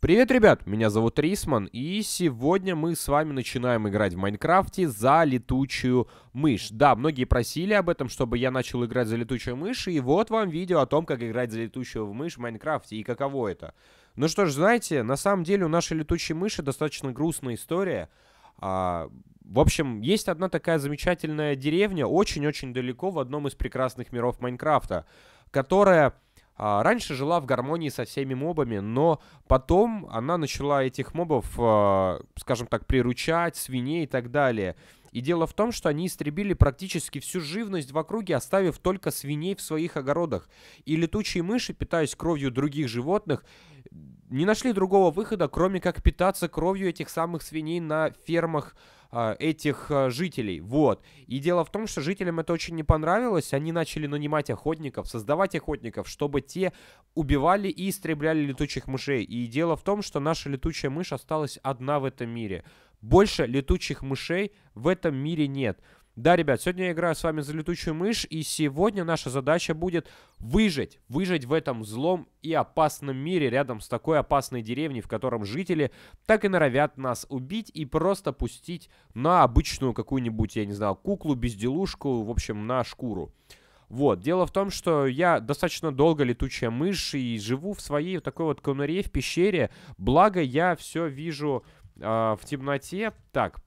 Привет, ребят! Меня зовут Рисман, и сегодня мы с вами начинаем играть в Майнкрафте за летучую мышь. Да, многие просили об этом, чтобы я начал играть за летучую мышь, и вот вам видео о том, как играть за летучую мышь в Майнкрафте и каково это. Ну что ж, знаете, на самом деле у нашей летучей мыши достаточно грустная история. А, в общем, есть одна такая замечательная деревня очень-очень далеко в одном из прекрасных миров Майнкрафта, которая а, раньше жила в гармонии со всеми мобами, но потом она начала этих мобов, а, скажем так, приручать, свиней и так далее. И дело в том, что они истребили практически всю живность в округе, оставив только свиней в своих огородах. И летучие мыши, питаясь кровью других животных, не нашли другого выхода, кроме как питаться кровью этих самых свиней на фермах а, этих а, жителей. Вот. И дело в том, что жителям это очень не понравилось. Они начали нанимать охотников, создавать охотников, чтобы те убивали и истребляли летучих мышей. И дело в том, что наша летучая мышь осталась одна в этом мире. Больше летучих мышей в этом мире нет. Да, ребят, сегодня я играю с вами за летучую мышь, и сегодня наша задача будет выжить. Выжить в этом злом и опасном мире, рядом с такой опасной деревней, в котором жители так и норовят нас убить и просто пустить на обычную какую-нибудь, я не знаю, куклу, безделушку, в общем, на шкуру. Вот, дело в том, что я достаточно долго летучая мышь и живу в своей вот такой вот конуре в пещере, благо я все вижу э, в темноте. Так,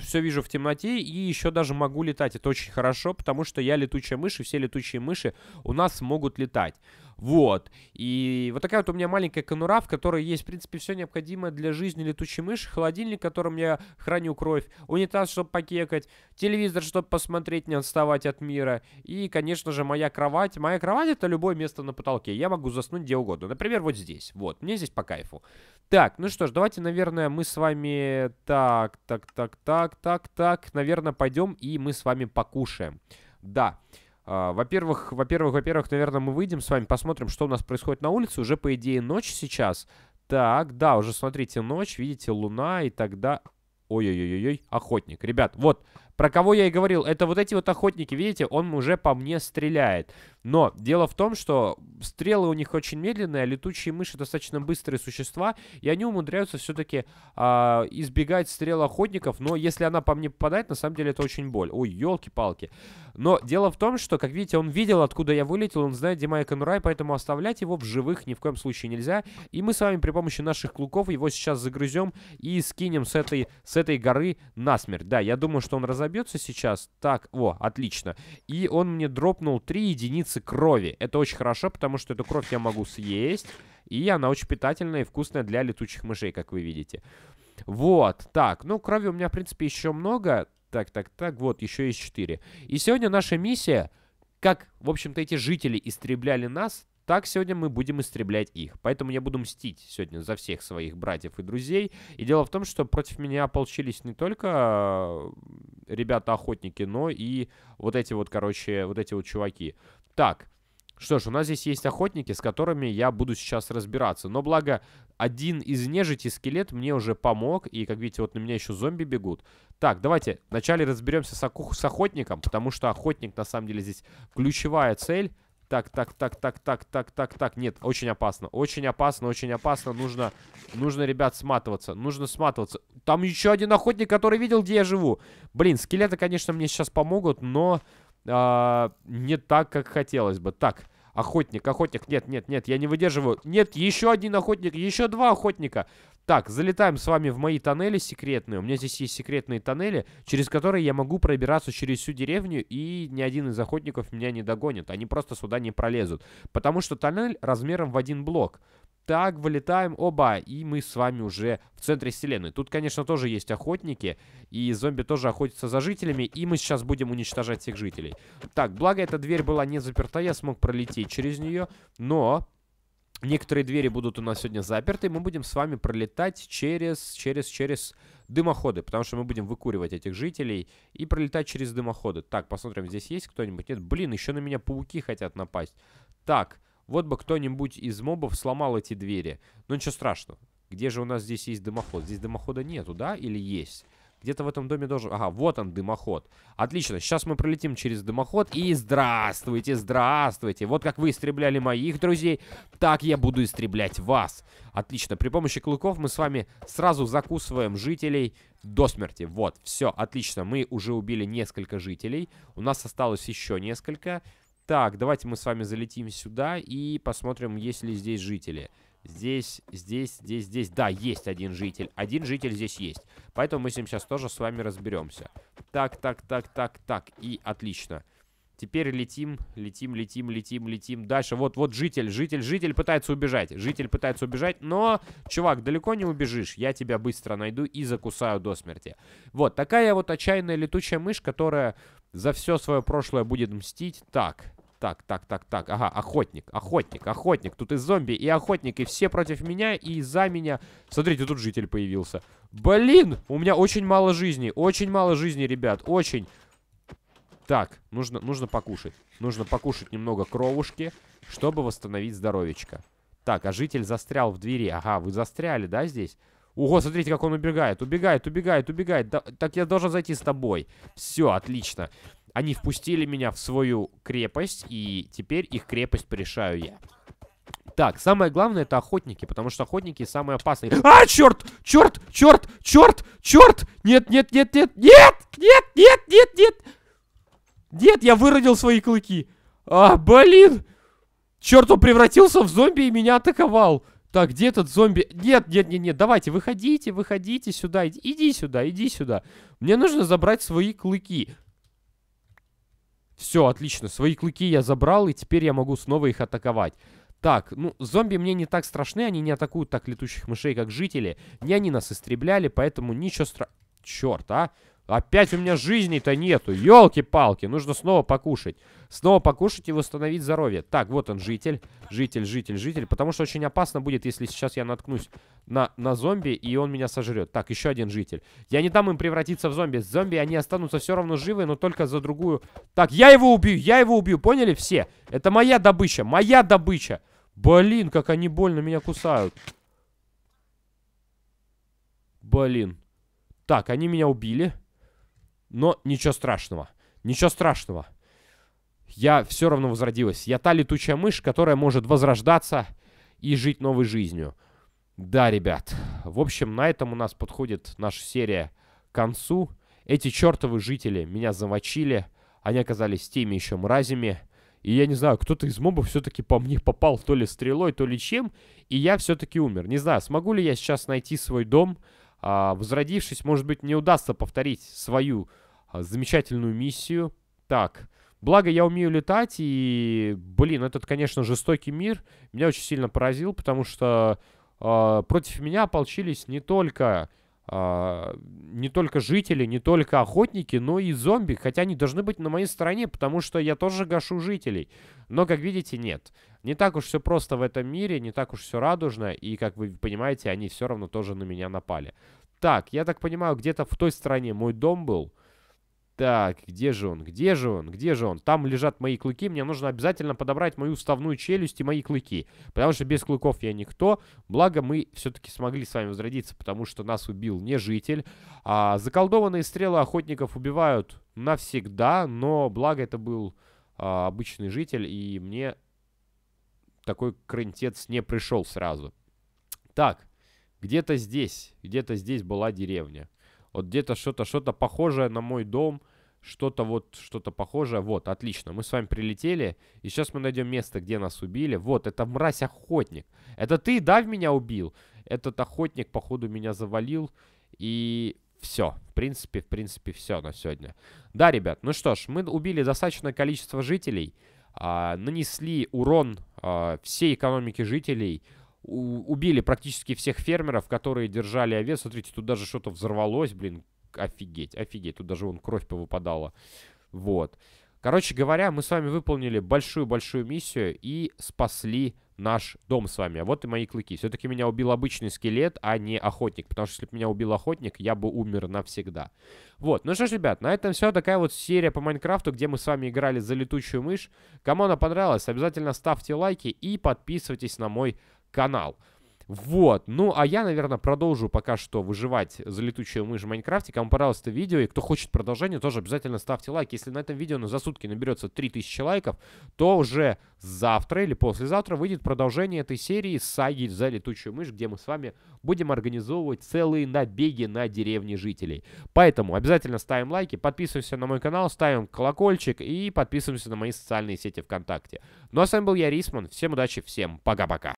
все вижу в темноте и еще даже могу летать. Это очень хорошо, потому что я летучая мышь, и все летучие мыши у нас могут летать. Вот. И вот такая вот у меня маленькая конура, в которой есть, в принципе, все необходимое для жизни летучей мыши. Холодильник, в котором я храню кровь. Унитаз, чтобы покекать. Телевизор, чтобы посмотреть, не отставать от мира. И, конечно же, моя кровать. Моя кровать — это любое место на потолке. Я могу заснуть где угодно. Например, вот здесь. Вот. Мне здесь по кайфу. Так, ну что ж, давайте, наверное, мы с вами... Так, так, так, так, так, так. Наверное, пойдем и мы с вами покушаем. Да. Да. А, во-первых, во-первых, во-первых, наверное, мы выйдем с вами, посмотрим, что у нас происходит на улице. Уже, по идее, ночь сейчас. Так, да, уже смотрите, ночь, видите, луна и тогда... Ой-ой-ой-ой, охотник. Ребят, вот, про кого я и говорил, это вот эти вот охотники, видите, он уже по мне стреляет. Но дело в том, что стрелы у них очень медленные, а летучие мыши достаточно быстрые существа, и они умудряются все-таки э, а, избегать стрел охотников, но если она по мне попадает, на самом деле это очень боль. Ой, елки-палки. Но дело в том, что, как видите, он видел, откуда я вылетел, он знает, где моя конурай, поэтому оставлять его в живых ни в коем случае нельзя. И мы с вами при помощи наших клуков его сейчас загрызем и скинем с этой, с этой горы насмерть. Да, я думаю, что он разобьется пробьется сейчас? Так, о, отлично. И он мне дропнул 3 единицы крови. Это очень хорошо, потому что эту кровь я могу съесть. И она очень питательная и вкусная для летучих мышей, как вы видите. Вот, так, ну крови у меня, в принципе, еще много. Так, так, так, вот, еще есть 4. И сегодня наша миссия, как, в общем-то, эти жители истребляли нас, так сегодня мы будем истреблять их. Поэтому я буду мстить сегодня за всех своих братьев и друзей. И дело в том, что против меня ополчились не только э, ребята-охотники, но и вот эти вот, короче, вот эти вот чуваки. Так, что ж, у нас здесь есть охотники, с которыми я буду сейчас разбираться. Но благо, один из нежити скелет мне уже помог. И, как видите, вот на меня еще зомби бегут. Так, давайте вначале разберемся с, охотником, потому что охотник, на самом деле, здесь ключевая цель. Так, так, так, так, так, так, так, так. Нет, очень опасно. Очень опасно, очень опасно. Нужно, нужно, ребят, сматываться. Нужно сматываться. Там еще один охотник, который видел, где я живу. Блин, скелеты, конечно, мне сейчас помогут, но э, не так, как хотелось бы. Так, охотник, охотник. Нет, нет, нет, я не выдерживаю. Нет, еще один охотник, еще два охотника. Так, залетаем с вами в мои тоннели секретные. У меня здесь есть секретные тоннели, через которые я могу пробираться через всю деревню, и ни один из охотников меня не догонит. Они просто сюда не пролезут. Потому что тоннель размером в один блок. Так, вылетаем, оба, и мы с вами уже в центре вселенной. Тут, конечно, тоже есть охотники, и зомби тоже охотятся за жителями, и мы сейчас будем уничтожать всех жителей. Так, благо эта дверь была не заперта, я смог пролететь через нее, но Некоторые двери будут у нас сегодня заперты, и мы будем с вами пролетать через, через, через дымоходы, потому что мы будем выкуривать этих жителей и пролетать через дымоходы. Так, посмотрим, здесь есть кто-нибудь? Нет, блин, еще на меня пауки хотят напасть. Так, вот бы кто-нибудь из мобов сломал эти двери. Ну ничего страшного. Где же у нас здесь есть дымоход? Здесь дымохода нету, да? Или есть? Где-то в этом доме должен... Ага, вот он, дымоход. Отлично, сейчас мы пролетим через дымоход. И здравствуйте, здравствуйте. Вот как вы истребляли моих друзей, так я буду истреблять вас. Отлично, при помощи клыков мы с вами сразу закусываем жителей до смерти. Вот, все, отлично. Мы уже убили несколько жителей. У нас осталось еще несколько. Так, давайте мы с вами залетим сюда и посмотрим, есть ли здесь жители. Жители. Здесь, здесь, здесь, здесь. Да, есть один житель. Один житель здесь есть. Поэтому мы с ним сейчас тоже с вами разберемся. Так, так, так, так, так. И отлично. Теперь летим, летим, летим, летим, летим. Дальше. Вот, вот житель, житель, житель пытается убежать. Житель пытается убежать, но, чувак, далеко не убежишь. Я тебя быстро найду и закусаю до смерти. Вот, такая вот отчаянная летучая мышь, которая за все свое прошлое будет мстить. Так, так, так, так, так. Ага, охотник, охотник, охотник. Тут и зомби, и охотник, и все против меня, и за меня. Смотрите, тут житель появился. Блин, у меня очень мало жизни, очень мало жизни, ребят, очень. Так, нужно, нужно покушать. Нужно покушать немного кровушки, чтобы восстановить здоровечко. Так, а житель застрял в двери. Ага, вы застряли, да, здесь? Ого, смотрите, как он убегает. Убегает, убегает, убегает. Да, так я должен зайти с тобой. Все, отлично. Они впустили меня в свою крепость, и теперь их крепость порешаю я. Так, самое главное это охотники, потому что охотники самые опасные. А, черт! Черт! Черт! Черт! Черт! Нет, нет, нет, нет, нет! Нет, нет, нет, нет! Нет, я выродил свои клыки. А, блин! Черт, он превратился в зомби и меня атаковал. Так, где этот зомби? Нет, нет, нет, нет, давайте, выходите, выходите сюда, иди сюда, иди сюда. Мне нужно забрать свои клыки. Все, отлично, свои клыки я забрал, и теперь я могу снова их атаковать. Так, ну, зомби мне не так страшны, они не атакуют так летучих мышей, как жители. Не они нас истребляли, поэтому ничего стра... Черт, а? Опять у меня жизни-то нету. Елки-палки, нужно снова покушать. Снова покушать и восстановить здоровье. Так, вот он, житель. Житель, житель, житель. Потому что очень опасно будет, если сейчас я наткнусь на, на зомби, и он меня сожрет. Так, еще один житель. Я не дам им превратиться в зомби. Зомби, они останутся все равно живы, но только за другую. Так, я его убью, я его убью. Поняли все? Это моя добыча, моя добыча. Блин, как они больно меня кусают. Блин. Так, они меня убили. Но ничего страшного. Ничего страшного. Я все равно возродилась. Я та летучая мышь, которая может возрождаться и жить новой жизнью. Да, ребят. В общем, на этом у нас подходит наша серия к концу. Эти чертовы жители меня замочили. Они оказались теми еще мразями. И я не знаю, кто-то из мобов все-таки по мне попал то ли стрелой, то ли чем. И я все-таки умер. Не знаю, смогу ли я сейчас найти свой дом. А, возродившись, может быть, не удастся повторить свою а, замечательную миссию. Так, благо я умею летать, и, блин, этот, конечно, жестокий мир меня очень сильно поразил, потому что э, против меня ополчились не только а, не только жители, не только охотники, но и зомби. Хотя они должны быть на моей стороне, потому что я тоже гашу жителей. Но, как видите, нет. Не так уж все просто в этом мире, не так уж все радужно. И, как вы понимаете, они все равно тоже на меня напали. Так, я так понимаю, где-то в той стороне мой дом был. Так, где же он? Где же он? Где же он? Там лежат мои клыки. Мне нужно обязательно подобрать мою уставную челюсть и мои клыки. Потому что без клыков я никто. Благо, мы все-таки смогли с вами возродиться, потому что нас убил не житель. А, заколдованные стрелы охотников убивают навсегда, но благо это был а, обычный житель, и мне такой крынтец не пришел сразу. Так, где-то здесь, где-то здесь была деревня. Вот где-то что-то, что-то похожее на мой дом что-то вот, что-то похожее. Вот, отлично, мы с вами прилетели, и сейчас мы найдем место, где нас убили. Вот, это мразь-охотник. Это ты, да, меня убил? Этот охотник, походу, меня завалил, и все. В принципе, в принципе, все на сегодня. Да, ребят, ну что ж, мы убили достаточное количество жителей, а, нанесли урон а, всей экономике жителей, убили практически всех фермеров, которые держали овец. Смотрите, тут даже что-то взорвалось, блин, офигеть, офигеть. Тут даже вон кровь повыпадала. Вот. Короче говоря, мы с вами выполнили большую-большую миссию и спасли наш дом с вами. А вот и мои клыки. Все-таки меня убил обычный скелет, а не охотник. Потому что если бы меня убил охотник, я бы умер навсегда. Вот. Ну что ж, ребят, на этом все. Такая вот серия по Майнкрафту, где мы с вами играли за летучую мышь. Кому она понравилась, обязательно ставьте лайки и подписывайтесь на мой канал. Вот, ну а я, наверное, продолжу пока что выживать за летучую мышь в Майнкрафте. Кому понравилось это видео и кто хочет продолжение, тоже обязательно ставьте лайк. Если на этом видео ну, за сутки наберется 3000 лайков, то уже завтра или послезавтра выйдет продолжение этой серии «Саги за летучую мышь», где мы с вами будем организовывать целые набеги на деревни жителей. Поэтому обязательно ставим лайки, подписываемся на мой канал, ставим колокольчик и подписываемся на мои социальные сети ВКонтакте. Ну а с вами был я, Рисман. Всем удачи, всем пока-пока.